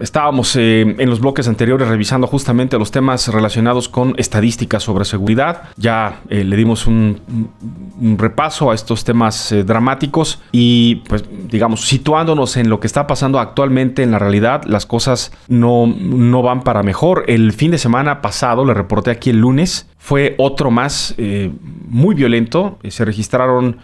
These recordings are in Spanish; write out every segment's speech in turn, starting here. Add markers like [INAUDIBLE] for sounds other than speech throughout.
Estábamos eh, en los bloques anteriores revisando justamente los temas relacionados con estadísticas sobre seguridad. Ya eh, le dimos un, repaso a estos temas eh, dramáticos y pues digamos situándonos en lo que está pasando actualmente en la realidad, las cosas no, no van para mejor. El fin de semana pasado, le reporté aquí el lunes, fue otro más muy violento. se registraron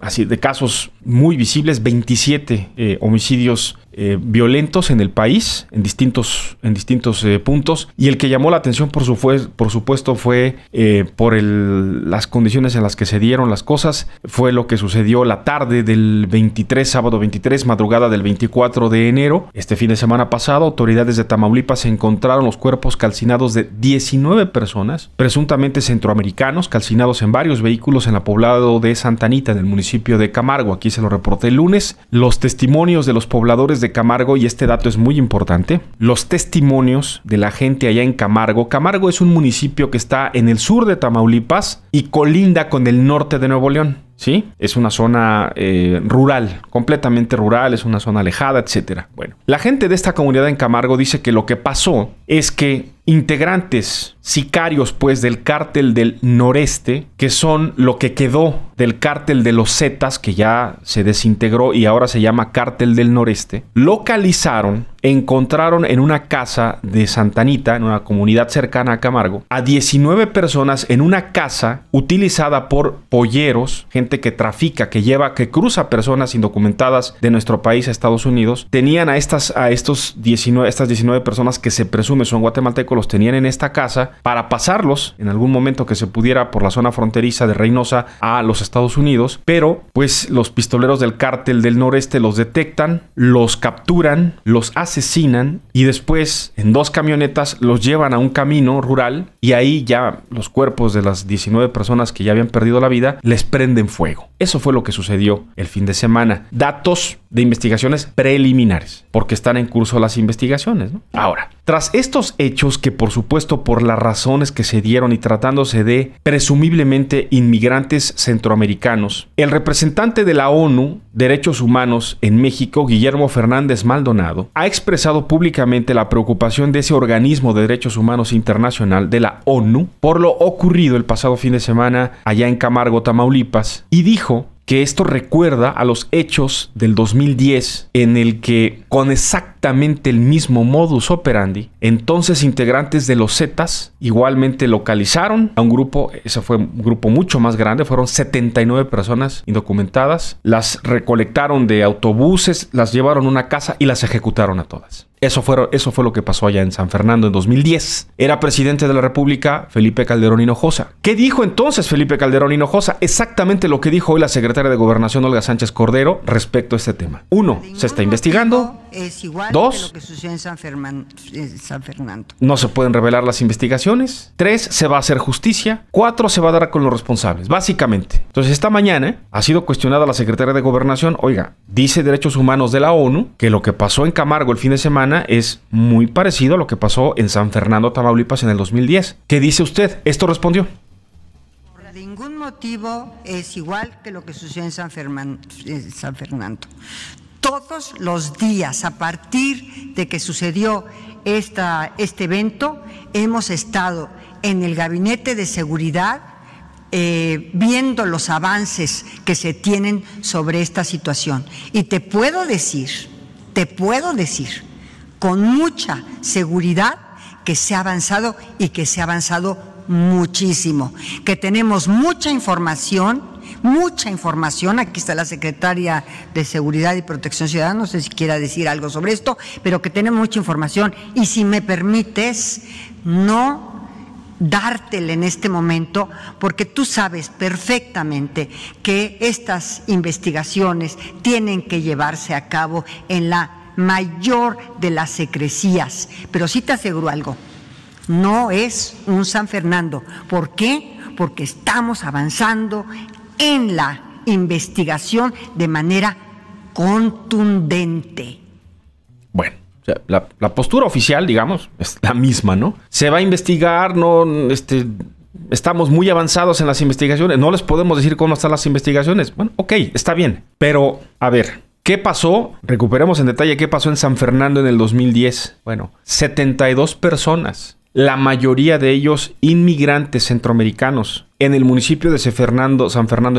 así de casos muy visibles, 27 homicidios eh, violentos en el país, en distintos, en distintos eh, puntos. Y el que llamó la atención, por, su fue, por supuesto, fue eh, por el, las condiciones en las que se dieron las cosas. Fue lo que sucedió la tarde del 23, sábado 23, madrugada del 24 de enero. Este fin de semana pasado, autoridades de Tamaulipas encontraron los cuerpos calcinados de 19 personas, presuntamente centroamericanos, calcinados en varios vehículos en la poblado de Santanita, en el municipio de Camargo. Aquí se lo reporté el lunes. Los testimonios de los pobladores de Camargo, y este dato es muy importante, los testimonios de la gente allá en Camargo. Camargo es un municipio que está en el sur de Tamaulipas y colinda con el norte de Nuevo León. ¿sí? Es una zona eh, rural, completamente rural, es una zona alejada, etc. Bueno, la gente de esta comunidad en Camargo dice que lo que pasó es que integrantes, sicarios pues del cártel del noreste, que son lo que quedó del cártel de los Zetas, que ya se desintegró y ahora se llama cártel del noreste, localizaron encontraron en una casa de Santanita, en una comunidad cercana a Camargo, a 19 personas en una casa utilizada por polleros, gente que trafica, que lleva, que cruza personas indocumentadas de nuestro país a Estados Unidos. Tenían a estas, a estos 19, estas 19 personas que se presume son guatemaltecos, los tenían en esta casa para pasarlos en algún momento que se pudiera por la zona fronteriza de Reynosa a los Estados Unidos, pero pues los pistoleros del cártel del noreste los detectan, los capturan, los hacen asesinan y después en dos camionetas los llevan a un camino rural y ahí ya los cuerpos de las 19 personas que ya habían perdido la vida les prenden fuego. Eso fue lo que sucedió el fin de semana. Datos de investigaciones preliminares, porque están en curso las investigaciones. Ahora, tras estos hechos, que por supuesto por las razones que se dieron y tratándose de presumiblemente inmigrantes centroamericanos, el representante de la ONU, Derechos Humanos en México, Guillermo Fernández Maldonado, ha expresado públicamente la preocupación de ese organismo de derechos humanos internacional de la ONU por lo ocurrido el pasado fin de semana allá en Camargo, Tamaulipas, y dijo que esto recuerda a los hechos del 2010 en el que con exactamente el mismo modus operandi, entonces integrantes de los Zetas igualmente localizaron a un grupo, ese fue un grupo mucho más grande, fueron 79 personas indocumentadas, las recolectaron de autobuses, las llevaron a una casa y las ejecutaron a todas. Eso fue, eso fue lo que pasó allá en San Fernando en 2010. Era presidente de la República Felipe Calderón Hinojosa. ¿Qué dijo entonces Felipe Calderón Hinojosa? Exactamente lo que dijo hoy la secretaria de Gobernación Olga Sánchez Cordero respecto a este tema. Uno, se está investigando es igual Dos, lo que sucedió en San, Fernando. No se pueden revelar las investigaciones. Tres, se va a hacer justicia. Cuatro, se va a dar con los responsables, básicamente. Entonces, esta mañana ha sido cuestionada la secretaria de Gobernación. Oiga, dice Derechos Humanos de la ONU que lo que pasó en Camargo el fin de semana es muy parecido a lo que pasó en San Fernando, Tamaulipas en el 2010. ¿Qué dice usted? Esto respondió Por ningún motivo es igual que lo que sucedió en San Fernando todos los días a partir de que sucedió esta, este evento, hemos estado en el Gabinete de Seguridad eh, viendo los avances que se tienen sobre esta situación. Y te puedo decir, te puedo decir con mucha seguridad que se ha avanzado y que se ha avanzado muchísimo, que tenemos mucha información mucha información. Aquí está la secretaria de Seguridad y Protección Ciudadana, no sé si quiera decir algo sobre esto, pero que tiene mucha información. Y si me permites, no dártela en este momento porque tú sabes perfectamente que estas investigaciones tienen que llevarse a cabo en la mayor de las secrecías. Pero sí te aseguro algo, no es un San Fernando. ¿Por qué? Porque estamos avanzando en la investigación de manera contundente. Bueno, la, postura oficial, digamos, es la misma, ¿no? Se va a investigar, no, este, estamos muy avanzados en las investigaciones, no les podemos decir cómo están las investigaciones. Bueno, ok, está bien, pero a ver, ¿Qué pasó? Recuperemos en detalle qué pasó en San Fernando en el 2010. Bueno, 72 personas la mayoría de ellos inmigrantes centroamericanos, en el municipio de San Fernando,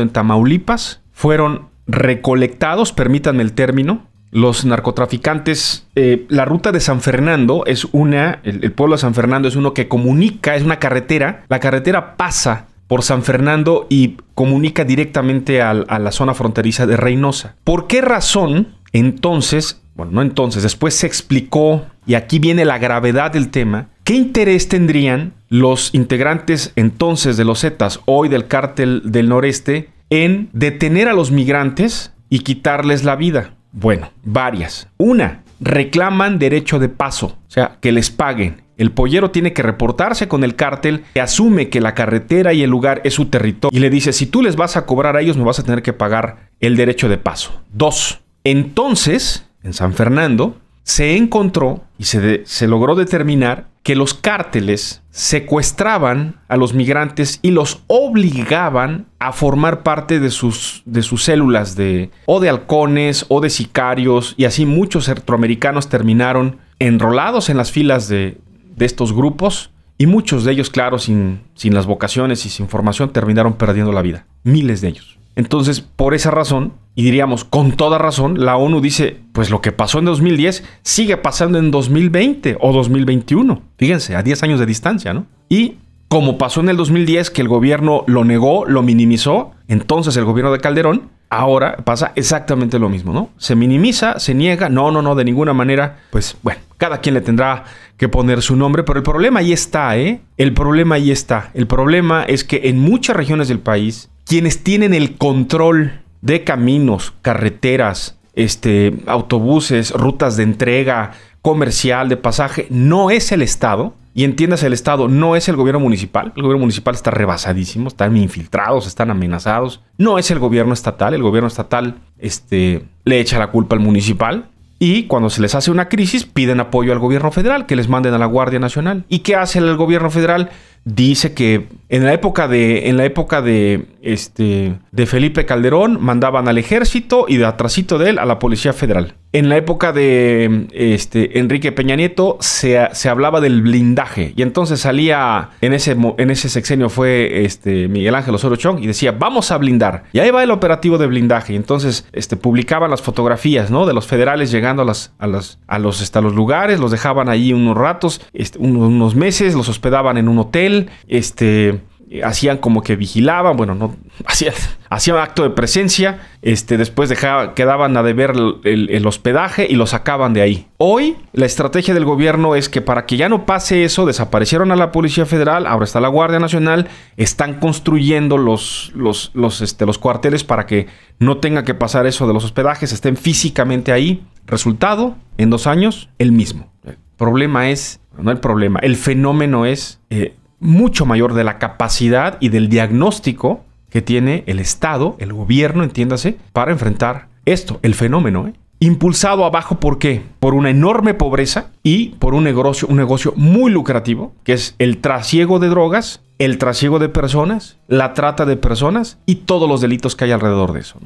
en Tamaulipas, fueron recolectados, permítanme el término, los narcotraficantes, eh, la ruta de San Fernando es una, el, pueblo de San Fernando es uno que comunica, es una carretera, la carretera pasa por San Fernando y comunica directamente a la zona fronteriza de Reynosa. ¿Por qué razón entonces, bueno, no entonces, después se explicó, y aquí viene la gravedad del tema, ¿Qué interés tendrían los integrantes entonces de los Zetas, hoy del cártel del noreste, en detener a los migrantes y quitarles la vida? Bueno, varias. Una, reclaman derecho de paso, o sea, que les paguen. El pollero tiene que reportarse con el cártel que asume que la carretera y el lugar es su territorio y le dice, si tú les vas a cobrar a ellos, me vas a tener que pagar el derecho de paso. Dos, entonces, en San Fernando, se encontró y se, se, logró determinar que los cárteles secuestraban a los migrantes y los obligaban a formar parte de sus, de sus células de, o de halcones o de sicarios y así muchos centroamericanos terminaron enrolados en las filas de, estos grupos y muchos de ellos, claro, sin, sin las vocaciones y sin formación, terminaron perdiendo la vida. Miles de ellos. Entonces, por esa razón, y diríamos, con toda razón, la ONU dice, pues lo que pasó en 2010 sigue pasando en 2020 o 2021. Fíjense, a 10 años de distancia, ¿no? Y como pasó en el 2010, que el gobierno lo negó, lo minimizó, entonces el gobierno de Calderón, ahora pasa exactamente lo mismo, ¿no? Se minimiza, se niega, no, no, no, de ninguna manera, pues bueno, cada quien le tendrá que poner su nombre, pero el problema ahí está, ¿eh? El problema ahí está. El problema es que en muchas regiones del país, quienes tienen el control de caminos, carreteras, este, autobuses, rutas de entrega, comercial, de pasaje, no es el Estado. Y entiendas, el Estado no es el gobierno municipal. El gobierno municipal está rebasadísimo, están infiltrados, están amenazados. No es el gobierno estatal. El gobierno estatal este, le echa la culpa al municipal. Y cuando se les hace una crisis, piden apoyo al gobierno federal, que les manden a la Guardia Nacional. ¿Y qué hace el gobierno federal? Dice que en la época de, en la época de, este, de Felipe Calderón mandaban al ejército y de atrásito de él a la Policía Federal. En la época de este, Enrique Peña Nieto se, se, hablaba del blindaje y entonces salía en ese, en ese sexenio fue este, Miguel Ángel Osorio Chong y decía vamos a blindar y ahí va el operativo de blindaje y entonces este, publicaban las fotografías ¿no? de los federales llegando a, las, a, las, a los, hasta este, los lugares, los dejaban ahí unos ratos, este, unos, meses, los hospedaban en un hotel, este, eh, hacían como que vigilaban, bueno, no, [LAUGHS] hacían, hacían acto de presencia, este, después dejaba, quedaban a deber el, el, hospedaje y lo sacaban de ahí. Hoy la estrategia del gobierno es que para que ya no pase eso, desaparecieron a la Policía Federal, ahora está la Guardia Nacional, están construyendo los, los, este, los cuarteles para que no tenga que pasar eso de los hospedajes, estén físicamente ahí. Resultado, en dos años, el mismo. El problema es, no el problema, el fenómeno es eh, mucho mayor de la capacidad y del diagnóstico que tiene el Estado, el gobierno, entiéndase, para enfrentar esto, el fenómeno. ¿eh? Impulsado abajo, ¿por qué? Por una enorme pobreza y por un negocio, un negocio muy lucrativo, que es el trasiego de drogas, el trasiego de personas, la trata de personas y todos los delitos que hay alrededor de eso.